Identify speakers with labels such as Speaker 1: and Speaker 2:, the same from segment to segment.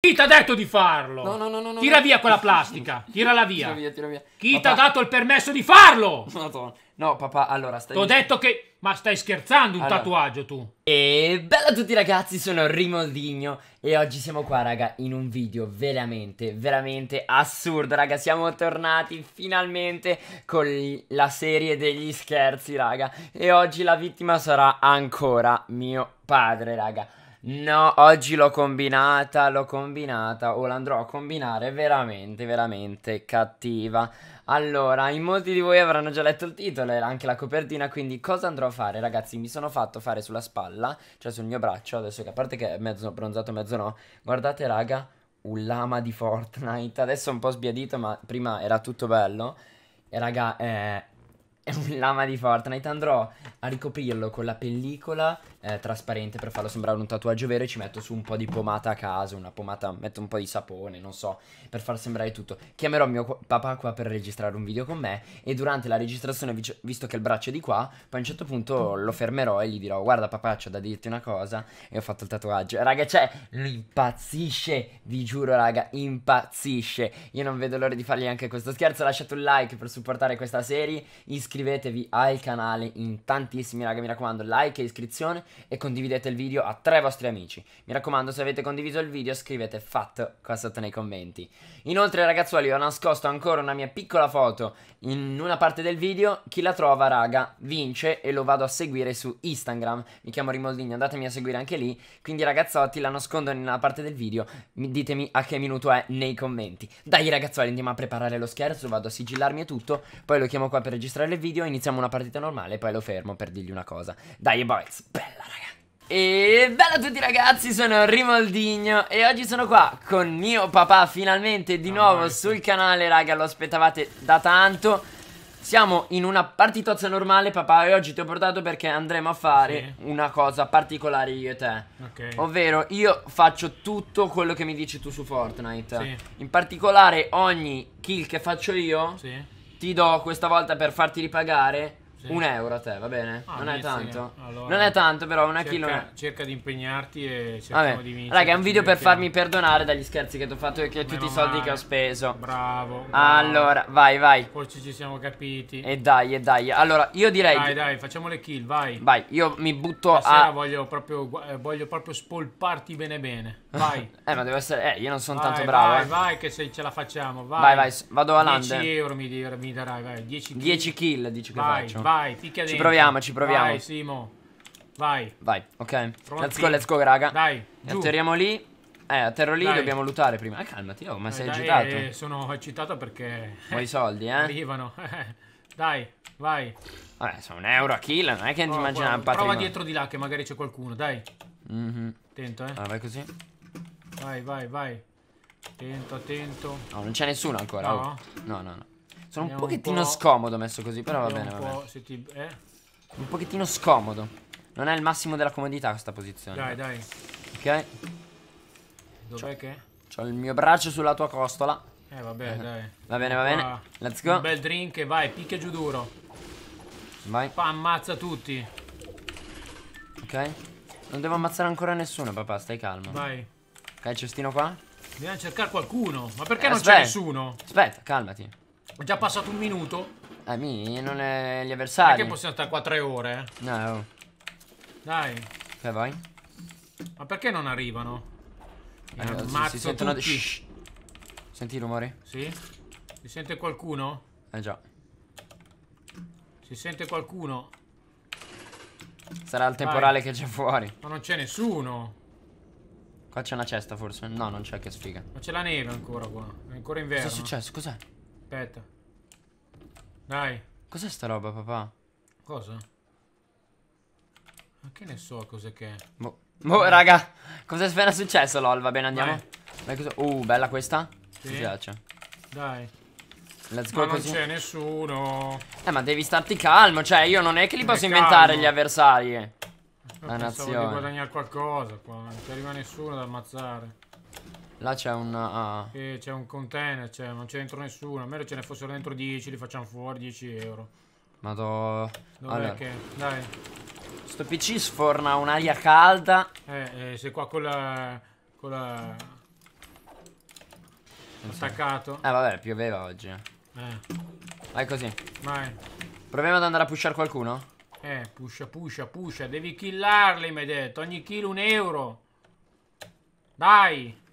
Speaker 1: Chi ti ha detto di farlo? No, no,
Speaker 2: no, no. Tira no. via quella plastica.
Speaker 1: Tirala via. tira via, tira via. Chi ti ha dato il permesso di farlo? Madonna. No, papà, allora stai... T'ho detto che... Ma stai scherzando un allora. tatuaggio tu?
Speaker 2: E bella a tutti ragazzi, sono Rimoldigno e oggi siamo qua raga in un video veramente, veramente assurdo raga Siamo tornati finalmente con la serie degli scherzi raga E oggi la vittima sarà ancora mio padre raga No, oggi l'ho combinata, l'ho combinata o l'andrò a combinare veramente, veramente cattiva. Allora, in molti di voi avranno già letto il titolo e anche la copertina, quindi cosa andrò a fare? Ragazzi, mi sono fatto fare sulla spalla, cioè sul mio braccio, adesso che a parte che è mezzo bronzato, mezzo no, guardate raga, un lama di Fortnite, adesso è un po' sbiadito ma prima era tutto bello. E raga, è... Eh, è un lama di Fortnite, andrò a ricoprirlo con la pellicola eh, trasparente per farlo sembrare un tatuaggio vero e ci metto su un po' di pomata a caso, una pomata, metto un po' di sapone, non so, per far sembrare tutto. Chiamerò mio papà qua per registrare un video con me e durante la registrazione, visto che il braccio è di qua, poi a un certo punto lo fermerò e gli dirò guarda papà c'ho da dirti una cosa e ho fatto il tatuaggio. Raga, cioè, lui impazzisce, vi giuro raga, impazzisce. Io non vedo l'ora di fargli anche questo scherzo, lasciate un like per supportare questa serie, iscrivetevi al canale in tantissimi raga, mi raccomando, like e iscrizione e condividete il video a tre vostri amici. Mi raccomando, se avete condiviso il video scrivete FAT qua sotto nei commenti. Inoltre ragazzuoli ho nascosto ancora una mia piccola foto in una parte del video, chi la trova raga vince e lo vado a seguire su Instagram, mi chiamo Rimoldini, andatemi a seguire anche lì, quindi ragazzotti la nascondo in una parte del video, ditemi a che minuto è nei commenti. Dai ragazzuoli andiamo a preparare lo scherzo, vado a sigillarmi e tutto, poi lo chiamo qua per registrare il video, iniziamo una partita normale, poi lo fermo per dirgli una cosa. Dai boys, bella! bella raga e bella a tutti ragazzi, sono Rimoldigno e oggi sono qua con mio papà finalmente di nuovo oh, sul canale raga, lo aspettavate da tanto Siamo in una partitozza normale papà e oggi ti ho portato perché andremo a fare sì. una cosa particolare io e te okay. Ovvero io faccio tutto quello che mi dici tu su Fortnite sì. In particolare ogni kill che faccio io sì. ti do questa volta per farti ripagare sì. Un euro a te, va bene? Ah, non è tanto. Allora, non è tanto, però una cerca, chilo.
Speaker 1: Cerca di impegnarti e cerchiamo Vabbè. di vincere. Raga, è un video per farmi perdonare
Speaker 2: dagli scherzi che ti ho fatto e che tutti i soldi male. che ho speso. Bravo, bravo, Allora, vai, vai. Forse ci siamo capiti. E dai, e dai. Allora, io direi. Dai, dai,
Speaker 1: facciamo le kill, vai. Vai, io
Speaker 2: mi butto Stasera a.
Speaker 1: Voglio proprio, eh, voglio proprio spolparti bene bene. Vai. eh, ma deve essere. Eh, io non sono tanto bravo. Vai, eh. vai, che se ce la facciamo. Vai, vai, vai vado land. 10 eh. euro mi, dir, mi, darai, vai. 10 kill. 10 kill dici che vai, faccio. Vai, ficchia dentro. Ci proviamo, ci proviamo. Vai, Simo. Vai.
Speaker 2: Vai, ok. Pronti. Let's go, let's go, raga. Dai. Giù. Atterriamo lì. Eh, atterro lì, dai. dobbiamo lutare prima. Eh, calmati, oh, ma eh, sei dai, agitato. Eh,
Speaker 1: sono agitato perché. Vuoi i eh, soldi, eh? Arrivano. dai, vai. Vabbè, sono un euro a kill, non è che oh, ti immagina un patrimonio. Prova dietro di là che magari c'è qualcuno, dai. Mm -hmm. Attento, eh. Ah, vai così. Vai, vai, vai. Attento, attento.
Speaker 2: No, non c'è nessuno ancora. No, no, no. no.
Speaker 1: Sono un pochettino un po'... scomodo messo così, però va bene. Un, po ti... eh?
Speaker 2: un pochettino scomodo. Non è il massimo della comodità questa posizione. Dai, dai. Ok. Dov'è che? C'ho il mio braccio sulla tua costola.
Speaker 1: Eh, vabbè, eh, dai. Va bene, va bene. Ah, Let's go. Un bel drink, vai, picchia giù duro. Vai. Pa, ammazza tutti.
Speaker 2: Ok. Non devo ammazzare ancora nessuno, papà, stai calmo. Vai. Ok, il cestino qua.
Speaker 1: Dobbiamo cercare qualcuno. Ma perché eh, non c'è nessuno?
Speaker 2: Aspetta, calmati.
Speaker 1: Ho già passato un minuto.
Speaker 2: Eh, mi, non è gli avversari. Perché
Speaker 1: possiamo stare qua tre ore? Eh. No. Dai. Ok, vai. Ma perché non arrivano? Eh, eh ammazzo si sentono... tutti.
Speaker 2: Shh. Senti i rumori?
Speaker 1: Sì. Si sente qualcuno? Eh già. Si sente qualcuno? Sarà
Speaker 2: il temporale Vai. che c'è fuori.
Speaker 1: Ma non c'è nessuno.
Speaker 2: Qua c'è una cesta forse. No, non c'è che sfiga.
Speaker 1: Ma c'è la neve ancora qua. È ancora inverno. Cosa è successo? Cos'è? Aspetta.
Speaker 2: Dai. Cos'è sta roba, papà?
Speaker 1: Cosa? Ma che ne so cos'è che è. Boh.
Speaker 2: Boh, raga. Cos'è appena successo, lol? Va bene, andiamo. Dai. Dai, Uh, bella questa. Sì. Mi piace. Dai. Let's go ma non c'è
Speaker 1: nessuno.
Speaker 2: Eh, ma devi starti calmo. Cioè, io non è che li posso inventare gli avversari.
Speaker 1: La nazione. Pensavo di guadagnare qualcosa qua. Non ci arriva nessuno da ammazzare. Là
Speaker 2: c'è un... Ah. ah.
Speaker 1: c'è un container, cioè, non c'è dentro nessuno. A meno ce ne fossero dentro 10, li facciamo fuori 10 euro.
Speaker 2: Ma do... Allora. Che...
Speaker 1: Dai. Sto PC sforna un'aria calda. Eh, eh, sei qua con la... Con la...
Speaker 2: Attaccato. Eh, vabbè, pioveva oggi. Eh. Vai così. Vai. Proviamo ad andare a pushare qualcuno?
Speaker 1: Eh, pusha, pusha, pusha. Devi killarli, mi hai detto. Ogni kill un euro. Dai.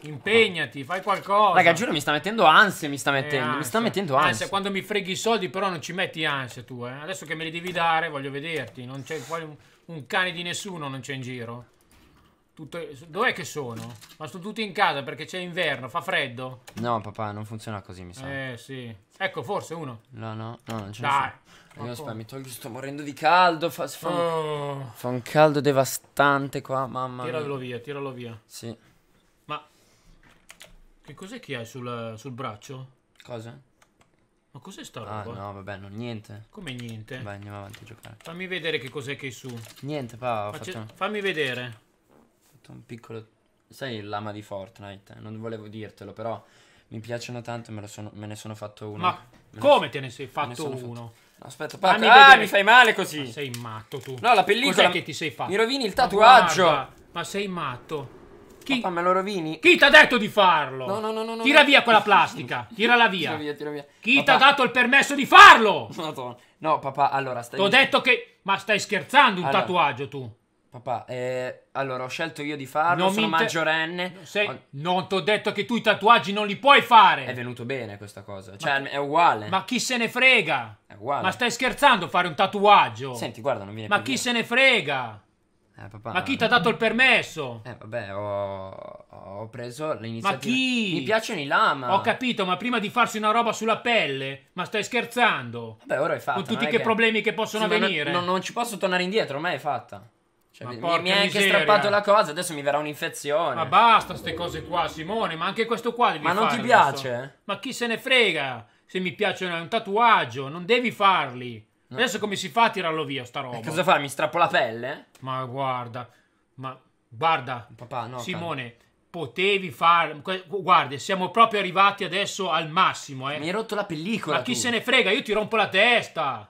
Speaker 1: Impegnati, fai qualcosa. Raga, giuro, mi
Speaker 2: sta mettendo ansia, mi sta eh, mettendo, eh, mi sta mettendo ansia. ansia.
Speaker 1: Quando mi freghi i soldi, però non ci metti ansia tu, eh. Adesso che me li devi dare, voglio vederti. Non c'è un, un cane di nessuno, non c'è in giro. Tutte... Dov'è che sono? Ma sono tutti in casa perché c'è inverno, fa freddo.
Speaker 2: No, papà, non funziona così, mi sa.
Speaker 1: Eh, sì. Ecco, forse uno.
Speaker 2: No, no, no, non ce Dai. Io aspetta, mi
Speaker 1: tolgo, sto morendo di caldo. Fa, fa, oh. un, fa
Speaker 2: un caldo devastante qua, mamma Tiralo
Speaker 1: via, tiralo via. Sì. Ma che cos'è che hai sul, sul braccio? Cosa? Ma cos'è sta ah, roba? Ah no, vabbè, non niente.
Speaker 2: Come niente? Vai, andiamo avanti a giocare.
Speaker 1: Fammi vedere che cos'è che hai su. Niente, papà, Facce... fatto...
Speaker 2: Fammi vedere fatto un piccolo... Sai l'ama di Fortnite? Eh, non volevo dirtelo, però mi piacciono tanto me, sono, me ne sono fatto uno. Ma me come te ne sei fatto ne uno? Fatto... Aspetta, Paco, Fammi ah, vedere. mi fai
Speaker 1: male così. Ma sei matto tu. No, la pellicola. Cos'è che ti sei fatto? Mi rovini il tatuaggio. Ma, ma sei matto. Chi? Papà, me lo rovini? Chi ti ha detto di farlo? No, no, no, no. Tira no. via quella plastica. Tirala via. tira via, tira via. Chi ti ha dato il permesso di farlo? Madonna. No, papà, allora stai. Ti ho detto che. Ma stai scherzando un allora. tatuaggio
Speaker 2: tu? Papà, eh, allora ho scelto io di farlo, non sono inter... maggiorenne. Sei... Ho... Non ti ho detto che tu i tatuaggi non li puoi fare. È venuto bene questa cosa, cioè ma... è uguale. Ma chi se ne
Speaker 1: frega? È uguale. Ma stai scherzando fare un tatuaggio? Senti, guarda, non viene Ma chi via. se ne frega?
Speaker 2: Eh, papà, ma chi ti ha dato il
Speaker 1: permesso? Eh, vabbè, ho, ho preso l'iniziativa. Ma chi? Mi piacciono i lama. Ho capito, ma prima di farsi una roba sulla pelle, ma stai scherzando?
Speaker 2: Vabbè, ora è fatta. Con tutti i che... problemi che possono sì, avvenire. Non, non,
Speaker 1: non, ci posso tornare indietro, ormai è fatta.
Speaker 2: Cioè, mi, mi hai anche strappato la
Speaker 1: cosa, adesso mi verrà un'infezione. Ma basta queste cose qua, Simone, ma anche questo qua devi ma fare. Ma non ti piace? Adesso. Ma chi se ne frega se mi piace un tatuaggio, non devi farli. No. Adesso come si fa a tirarlo via sta roba? E cosa fai? Mi strappo la pelle? Ma guarda, ma guarda, Papà, no, Simone, cara. potevi farlo. Guarda, siamo proprio arrivati adesso al massimo, eh. Mi hai rotto la pellicola. Ma chi tu. se ne frega? Io ti rompo la testa.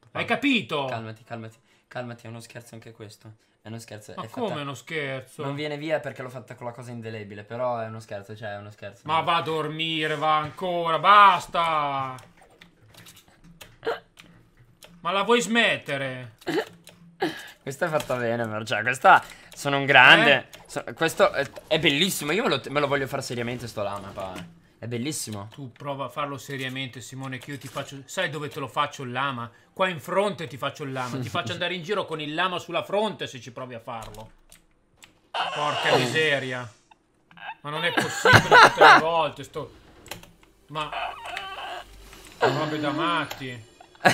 Speaker 1: Papà, Hai capito? Calmati, calmati. Calmati, è uno
Speaker 2: scherzo anche questo. È uno scherzo. Ma è come fatta... è uno scherzo? Non viene via perché l'ho fatta con la cosa indelebile, però è uno scherzo, cioè è uno scherzo. Ma no. va a
Speaker 1: dormire, va ancora, basta! Ma la vuoi smettere?
Speaker 2: questa è fatta bene, Marcia, cioè, questa sono un grande. Eh? So, questo è, è, bellissimo, io me lo, me lo, voglio fare seriamente sto lama, pa. Eh. È bellissimo.
Speaker 1: Tu prova a farlo seriamente, Simone, che io ti faccio... Sai dove te lo faccio il lama? Qua in fronte ti faccio il lama. ti faccio andare in giro con il lama sulla fronte se ci provi a farlo. Porca oh. miseria. Ma non è possibile tutte le volte, sto... Ma... Robe da
Speaker 2: matti.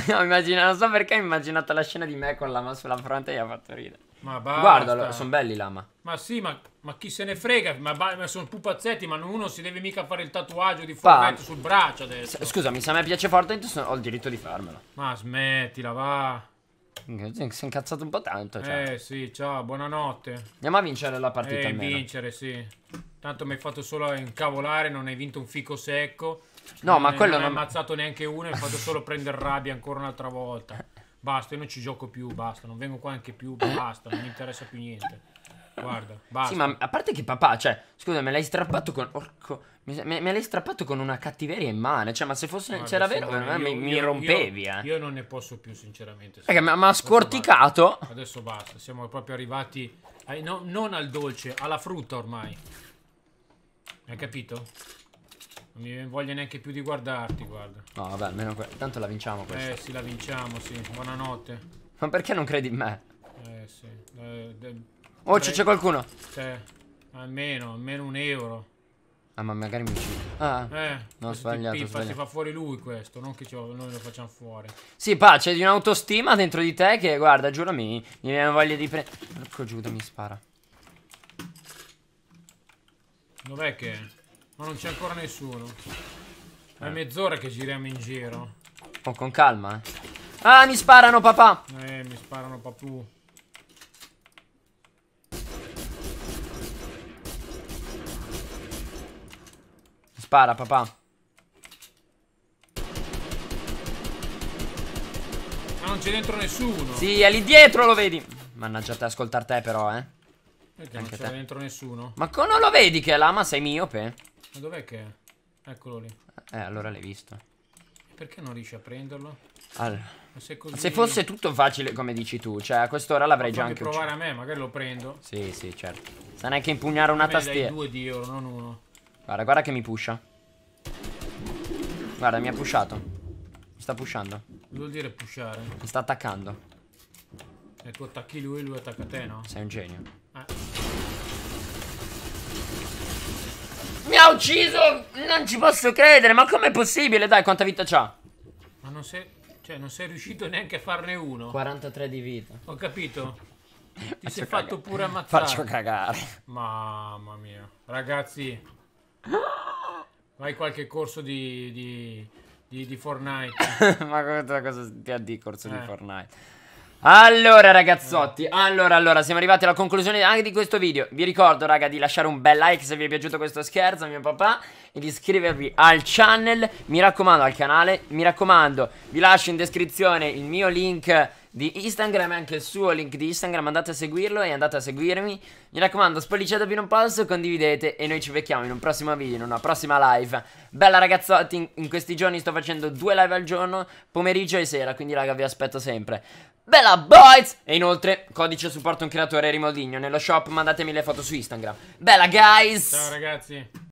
Speaker 2: no, immagina, non so perché ho immaginato la scena di me con la lama sulla fronte e gli ha fatto ridere. Ma basta. Guardalo, sono belli i lama.
Speaker 1: Ma sì, ma, ma chi se ne frega? Ma, ma sono pupazzetti, ma uno si deve mica fare il tatuaggio di Fortnite sul braccio adesso. S
Speaker 2: scusami, se a me piace
Speaker 1: Fortnite ho il diritto di farmelo.
Speaker 2: Ma smettila, va. Si è incazzato un po' tanto. Cioè.
Speaker 1: Eh sì, ciao, buonanotte. Andiamo
Speaker 2: a vincere la partita. Eh, almeno.
Speaker 1: vincere, sì. Tanto mi hai fatto solo incavolare, non hai vinto un fico secco. No, ma eh, quello non... Non hai ammazzato neanche uno, hai fatto solo prendere rabbia ancora un'altra volta. Basta, io non ci gioco più, basta, non vengo qua anche più, basta, non mi interessa più niente.
Speaker 2: Guarda, basta. Sì, ma a parte che papà, cioè, scusa, me l'hai strappato con. Orco, me, me l'hai strappato con una cattiveria in mano, Cioè, ma se fosse. Guarda, c'era vero, eh, io, mi, mi io, rompevi, io, eh.
Speaker 1: Io non ne posso più, sinceramente. Raga, ma ha scorticato. Basta. Adesso basta, siamo proprio arrivati. Ai, no, non al dolce, alla frutta ormai. Hai capito? Non mi voglia neanche più di guardarti, guarda.
Speaker 2: No, vabbè, almeno Tanto la vinciamo eh, questa. Eh,
Speaker 1: sì, la vinciamo, sì. Buonanotte.
Speaker 2: Ma perché non credi in me?
Speaker 1: Eh, sì. Eh, oh, c'è qualcuno. Sì. Almeno, almeno un euro.
Speaker 2: Ah, ma magari mi uccide. Ah, eh, non ho sbagliato, pippa, sbagliato. Si
Speaker 1: fa fuori lui questo, non che noi lo facciamo fuori.
Speaker 2: Sì, pa, c'è di un'autostima dentro di te che, guarda, giurami, mi viene voglia di prendere... Porco Giuda mi spara.
Speaker 1: Dov'è che... È? Ma non c'è ancora nessuno. È eh. mezz'ora che giriamo in giro.
Speaker 2: Oh, con calma, eh. Ah, mi sparano, papà! Eh, mi sparano, papù. Spara, papà.
Speaker 1: Ma non c'è dentro nessuno. Sì, è lì
Speaker 2: dietro, lo vedi. Mannaggia te, ascoltar te però, eh. Perché Anche non c'è dentro nessuno? Ma non lo vedi che è lama? sei miope?
Speaker 1: Ma dov'è che è? Eccolo lì.
Speaker 2: Eh, allora l'hai visto.
Speaker 1: Perché non riesci a prenderlo? Allora, se, così... se, fosse
Speaker 2: tutto facile come dici tu, cioè a quest'ora l'avrei già anche provare
Speaker 1: a me, magari lo prendo.
Speaker 2: Sì, sì, certo. Sa neanche impugnare una tastiera.
Speaker 1: due di euro, non uno.
Speaker 2: Guarda, guarda che mi pusha. Guarda, mi ha pushato. Mi sta pushando.
Speaker 1: Vuol dire pushare? Mi
Speaker 2: sta attaccando.
Speaker 1: E tu attacchi lui e lui attacca te, no? Sei un genio. Eh. Mi ha ucciso!
Speaker 2: Non ci posso credere, ma com'è possibile? Dai, quanta vita c'ha?
Speaker 1: Ma non sei... Cioè, non sei riuscito neanche a farne uno. 43 di vita. Ho capito. Ti Faccio sei fatto pure ammazzare. Faccio cagare. Mamma mia. Ragazzi, vai qualche corso di... di, di, di Fortnite.
Speaker 2: ma cosa, cosa ti ha di corso eh. di Fortnite? Allora ragazzotti, allora allora siamo arrivati alla conclusione anche di questo video Vi ricordo raga di lasciare un bel like se vi è piaciuto questo scherzo mio papà E di iscrivervi al channel, mi raccomando al canale Mi raccomando, vi lascio in descrizione il mio link di Instagram e anche il suo link di Instagram Andate a seguirlo e andate a seguirmi Mi raccomando spolliciatevi non posso, condividete E noi ci becchiamo in un prossimo video, in una prossima live Bella ragazzotti, in questi giorni sto facendo due live al giorno Pomeriggio e sera, quindi raga vi aspetto sempre Bella boys! E inoltre, codice supporto un creatore Rimoldigno nello shop, mandatemi le foto su Instagram.
Speaker 1: Bella guys! Ciao ragazzi!